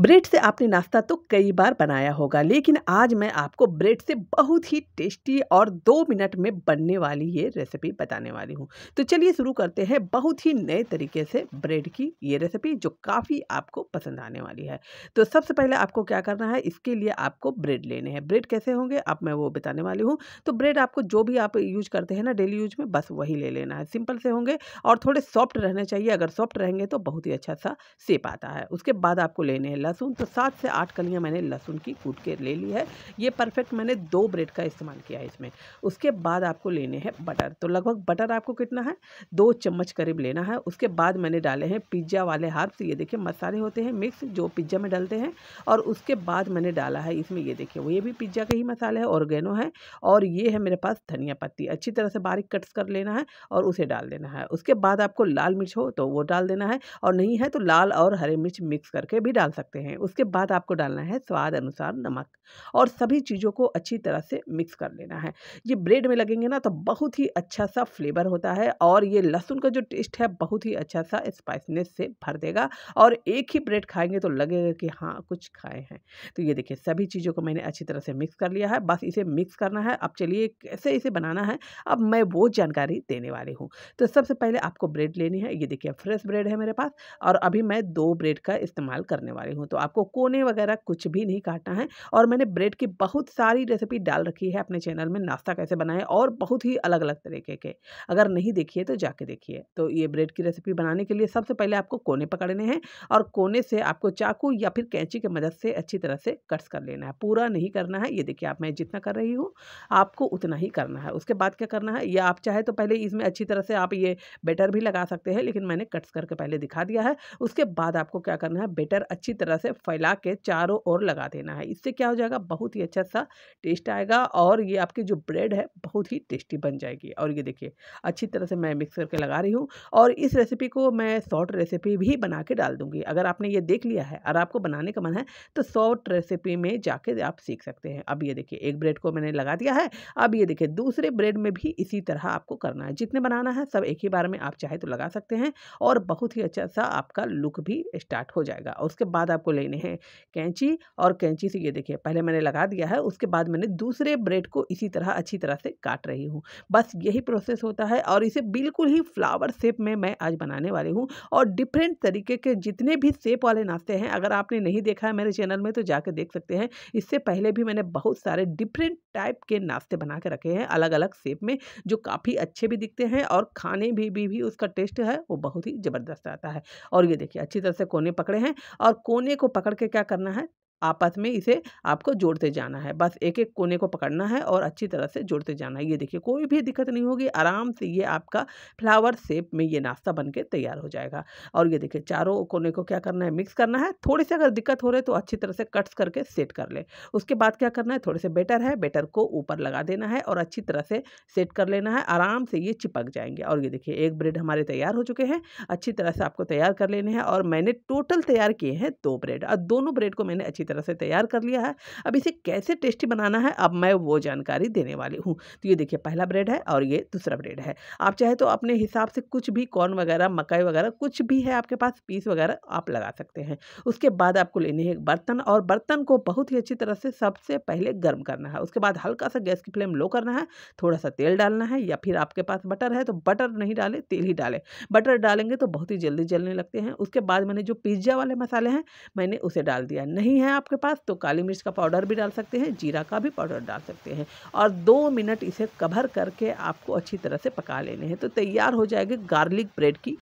bread से आपने नाश्ता तो कई बार बनाया होगा लेकिन आज मैं आपको ब्रेड से बहुत ही टेस्टी और दो मिनट में बनने वाली ये रेसिपी बताने वाली हूँ तो चलिए शुरू करते हैं बहुत ही नए तरीके से ब्रेड की ये रेसिपी जो काफ़ी आपको पसंद आने वाली है तो सबसे पहले आपको क्या करना है इसके लिए आपको ब्रेड लेने हैं ब्रेड कैसे होंगे आप मैं वो बताने वाली हूँ तो ब्रेड आपको जो भी आप यूज करते हैं ना डेली यूज में बस वही ले लेना है सिंपल से होंगे और थोड़े सॉफ्ट रहने चाहिए अगर सॉफ्ट रहेंगे तो बहुत ही अच्छा सा सेप आता है उसके बाद आपको लेने हैं लहसुन तो सात से आठ कलियाँ मैंने लहसुन की कूट के ले ली है ये परफेक्ट मैंने दो ब्रेड का इस्तेमाल किया है इसमें उसके बाद आपको लेने हैं बटर तो लगभग बटर आपको कितना है दो चम्मच करीब लेना है उसके बाद मैंने डाले हैं पिज्ज़ा वाले हार्ब्स ये देखिए मसाले होते हैं मिक्स जो पिज्ज़ा में डालते हैं और उसके बाद मैंने डाला है इसमें ये देखिए वो ये भी पिज्ज़ा के ही मसाले है ऑर्गेनो है और ये है मेरे पास धनिया पत्ती अच्छी तरह से बारीक कट्स कर लेना है और उसे डाल देना है उसके बाद आपको लाल मिर्च हो तो वो डाल देना है और नहीं है तो लाल और हरे मिर्च मिक्स करके भी डाल सकते हैं सकते हैं उसके बाद आपको डालना है स्वाद अनुसार नमक और सभी चीज़ों को अच्छी तरह से मिक्स कर लेना है ये ब्रेड में लगेंगे ना तो बहुत ही अच्छा सा फ्लेवर होता है और ये लहसुन का जो टेस्ट है बहुत ही अच्छा सा स्पाइसनेस से भर देगा और एक ही ब्रेड खाएंगे तो लगेगा कि हाँ कुछ खाए हैं तो ये देखिए सभी चीज़ों को मैंने अच्छी तरह से मिक्स कर लिया है बस इसे मिक्स करना है अब चलिए कैसे इसे बनाना है अब मैं वो जानकारी देने वाली हूँ तो सबसे पहले आपको ब्रेड लेनी है ये देखिए फ्रेश ब्रेड है मेरे पास और अभी मैं दो ब्रेड का इस्तेमाल करने वाली हूँ तो आपको कोने वगैरह कुछ भी नहीं काटना है और मैंने ब्रेड की बहुत सारी रेसिपी डाल रखी है अपने चैनल में नाश्ता कैसे बनाए और बहुत ही अलग अलग तरीके के अगर नहीं देखिए तो जाके देखिए तो ये ब्रेड की रेसिपी बनाने के लिए सबसे पहले आपको कोने पकड़ने हैं और कोने से आपको चाकू या फिर कैंची की मदद से अच्छी तरह से कट्स कर लेना है पूरा नहीं करना है ये देखिए आप मैं जितना कर रही हूँ आपको उतना ही करना है उसके बाद क्या करना है या आप चाहे तो पहले इसमें अच्छी तरह से आप ये बेटर भी लगा सकते हैं लेकिन मैंने कट्स करके पहले दिखा दिया है उसके बाद आपको क्या करना है बेटर अच्छी तरह तरह से फैला के चारों ओर लगा देना है इससे क्या हो जाएगा बहुत ही अच्छा सा टेस्ट आएगा और ये आपकी जो ब्रेड है बहुत ही टेस्टी बन जाएगी और ये देखिए अच्छी तरह से मैं मिक्स करके लगा रही हूँ और इस रेसिपी को मैं शॉर्ट रेसिपी भी बना के डाल दूँगी अगर आपने ये देख लिया है और आपको बनाने का मन है तो शॉर्ट रेसिपी में जाके आप सीख सकते हैं अब ये देखिए एक ब्रेड को मैंने लगा दिया है अब ये देखिए दूसरे ब्रेड में भी इसी तरह आपको करना है जितने बनाना है सब एक ही बार में आप चाहे तो लगा सकते हैं और बहुत ही अच्छा सा आपका लुक भी स्टार्ट हो जाएगा उसके बाद आप आपको लेने हैं कैंची और कैंची से ये देखिए पहले मैंने लगा दिया है उसके बाद मैंने दूसरे ब्रेड को इसी तरह अच्छी तरह से काट रही हूँ बस यही प्रोसेस होता है और इसे बिल्कुल ही फ्लावर शेप में मैं आज बनाने वाली हूँ और डिफरेंट तरीके के जितने भी सेप वाले नाश्ते हैं अगर आपने नहीं देखा है मेरे चैनल में तो जाकर देख सकते हैं इससे पहले भी मैंने बहुत सारे डिफरेंट टाइप के नाश्ते बना के रखे हैं अलग अलग सेप में जो काफ़ी अच्छे भी दिखते हैं और खाने भी भी, भी उसका टेस्ट है वो बहुत ही ज़बरदस्त आता है और ये देखिए अच्छी तरह से कोने पकड़े हैं और कोने को पकड़ के क्या करना है आपस में इसे आपको जोड़ते जाना है बस एक एक कोने को पकड़ना है और अच्छी तरह से जोड़ते जाना है ये देखिए कोई भी दिक्कत नहीं होगी आराम से ये आपका फ्लावर शेप में ये नाश्ता बन के तैयार हो जाएगा और ये देखिए चारों कोने को क्या करना है मिक्स करना है थोड़ी सी अगर दिक्कत हो रही तो अच्छी तरह से कट्स करके सेट कर ले उसके बाद क्या करना है थोड़े से बेटर है बेटर को ऊपर लगा देना है और अच्छी तरह से सेट कर लेना है आराम से ये चिपक जाएंगे और ये देखिए एक ब्रेड हमारे तैयार हो चुके हैं अच्छी तरह से आपको तैयार कर लेने हैं और मैंने टोटल तैयार किए हैं दो ब्रेड और दोनों ब्रेड को मैंने अच्छी तरह से तैयार कर लिया है अब इसे कैसे टेस्टी बनाना है अब मैं वो जानकारी देने वाली हूँ तो ये देखिए पहला ब्रेड है और ये दूसरा ब्रेड है आप चाहे तो अपने हिसाब से कुछ भी कॉर्न वगैरह मकई वगैरह कुछ भी है आपके पास पीस वगैरह आप लगा सकते हैं उसके बाद आपको लेने है एक बर्तन और बर्तन को बहुत ही अच्छी तरह से सबसे पहले गर्म करना है उसके बाद हल्का सा गैस की फ्लेम लो करना है थोड़ा सा तेल डालना है या फिर आपके पास बटर है तो बटर नहीं डालें तेल ही डालें बटर डालेंगे तो बहुत ही जल्दी जलने लगते हैं उसके बाद मैंने जो पिज्ज़ा वाले मसाले हैं मैंने उसे डाल दिया नहीं है आपके पास तो काली मिर्च का पाउडर भी डाल सकते हैं जीरा का भी पाउडर डाल सकते हैं और दो मिनट इसे कवर करके आपको अच्छी तरह से पका लेने हैं तो तैयार हो जाएगी गार्लिक ब्रेड की